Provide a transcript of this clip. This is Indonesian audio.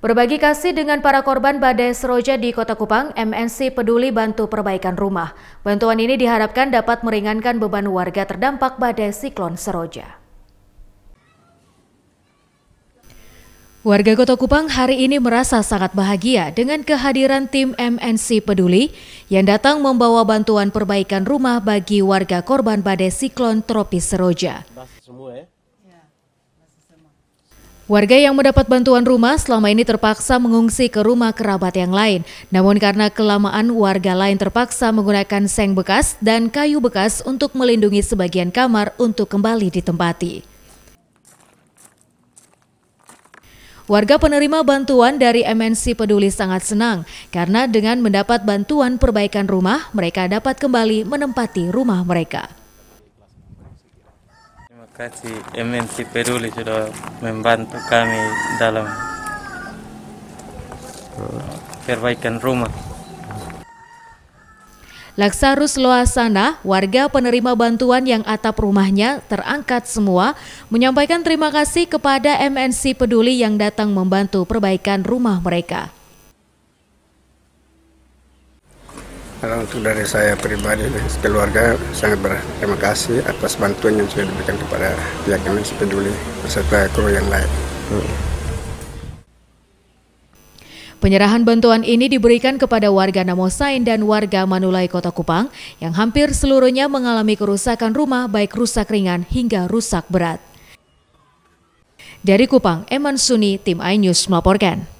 Berbagi kasih dengan para korban badai seroja di Kota Kupang, MNC peduli bantu perbaikan rumah. Bantuan ini diharapkan dapat meringankan beban warga terdampak badai siklon seroja. Warga Kota Kupang hari ini merasa sangat bahagia dengan kehadiran tim MNC Peduli yang datang membawa bantuan perbaikan rumah bagi warga korban badai siklon tropis Seroja. Warga yang mendapat bantuan rumah selama ini terpaksa mengungsi ke rumah kerabat yang lain. Namun karena kelamaan warga lain terpaksa menggunakan seng bekas dan kayu bekas untuk melindungi sebagian kamar untuk kembali ditempati. Warga penerima bantuan dari MNC Peduli sangat senang karena dengan mendapat bantuan perbaikan rumah, mereka dapat kembali menempati rumah mereka kasih MNC Peduli sudah membantu kami dalam perbaikan rumah. Laksarus Loasana, warga penerima bantuan yang atap rumahnya terangkat semua, menyampaikan terima kasih kepada MNC Peduli yang datang membantu perbaikan rumah mereka. Kalau untuk dari saya pribadi dan keluarga sangat berterima kasih atas bantuan yang sudah diberikan kepada pihak yang peduli beserta kru yang lain. Hmm. Penyerahan bantuan ini diberikan kepada warga Namosain dan warga Manulai Kota Kupang yang hampir seluruhnya mengalami kerusakan rumah baik rusak ringan hingga rusak berat. Dari Kupang, Eman Suni, Tim iNews melaporkan.